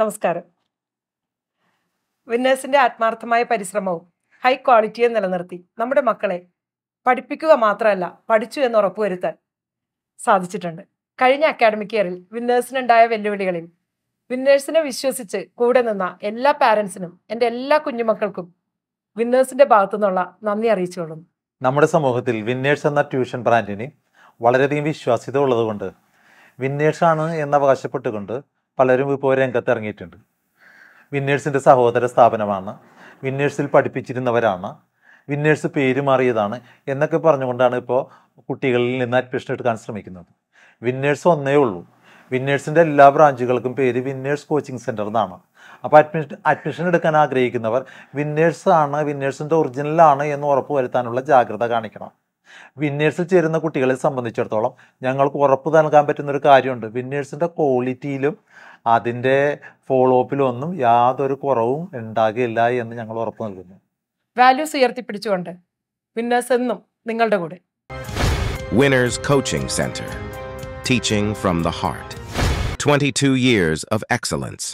നമസ്കാരം വിന്നേഴ്സിന്റെ ആത്മാർത്ഥമായ പരിശ്രമവും ഹൈ ക്വാളിറ്റിയെ നിലനിർത്തി നമ്മുടെ മക്കളെ പഠിപ്പിക്കുക മാത്രമല്ല പഠിച്ചു എന്ന് ഉറപ്പുവരുത്താൻ സാധിച്ചിട്ടുണ്ട് കഴിഞ്ഞ അക്കാഡമിക് ഇയറിൽ വിന്നേഴ്സിനുണ്ടായ വെല്ലുവിളികളിൽ വിന്നേഴ്സിനെ വിശ്വസിച്ച് കൂടെ നിന്ന എല്ലാ പാരൻസിനും എൻ്റെ എല്ലാ കുഞ്ഞുമക്കൾക്കും വിന്നേഴ്സിന്റെ ഭാഗത്തു നിന്നുള്ള നന്ദി അറിയിച്ചുകൊള്ളുന്നു നമ്മുടെ സമൂഹത്തിൽ വിന്നേഴ്സ് എന്ന ട്യൂഷൻ ബ്രാൻഡിന് വളരെയധികം വിശ്വാസ്യത ഉള്ളതുകൊണ്ട് വിന്നേഴ്സാണ് എന്ന് അവകാശപ്പെട്ടുകൊണ്ട് പലരും ഇപ്പോൾ രംഗത്ത് ഇറങ്ങിയിട്ടുണ്ട് വിന്നേഴ്സിൻ്റെ സഹോദര സ്ഥാപനമാണ് വിന്നേഴ്സിൽ പഠിപ്പിച്ചിരുന്നവരാണ് വിന്നേഴ്സ് പേര് മാറിയതാണ് എന്നൊക്കെ പറഞ്ഞുകൊണ്ടാണ് ഇപ്പോൾ കുട്ടികളിൽ നിന്ന് അഡ്മിഷൻ എടുക്കാൻ ശ്രമിക്കുന്നത് വിന്നേഴ്സ് ഒന്നേ ഉള്ളൂ വിന്നേഴ്സിൻ്റെ എല്ലാ ബ്രാഞ്ചുകൾക്കും പേര് വിന്നേഴ്സ് കോച്ചിങ് സെൻ്റർ എന്നാണ് അപ്പോൾ അഡ്മിഷൻ അഡ്മിഷൻ എടുക്കാൻ ആഗ്രഹിക്കുന്നവർ വിന്നേഴ്സാണ് വിന്നേഴ്സിൻ്റെ ഒറിജിനലാണ് എന്ന് ഉറപ്പ് വരുത്താനുള്ള ജാഗ്രത കാണിക്കണം വിന്നേഴ്സിൽ ചേരുന്ന കുട്ടികളെ സംബന്ധിച്ചിടത്തോളം ഞങ്ങൾക്ക് ഉറപ്പ് നൽകാൻ പറ്റുന്ന ഒരു കാര്യമുണ്ട് വിന്നേഴ്സിൻ്റെ ക്വാളിറ്റിയിലും അതിൻ്റെ ഫോളോ അപ്പിലും ഒന്നും യാതൊരു കുറവും ഉണ്ടാകില്ല എന്ന് ഞങ്ങൾ ഉറപ്പ് നൽകുന്നു വാല്യൂസ് ഉയർത്തിപ്പിടിച്ചുകൊണ്ട് വിന്നേഴ്സ് എന്നും നിങ്ങളുടെ കൂടെ Winners Coaching Center. Teaching from the heart. 22 years of excellence.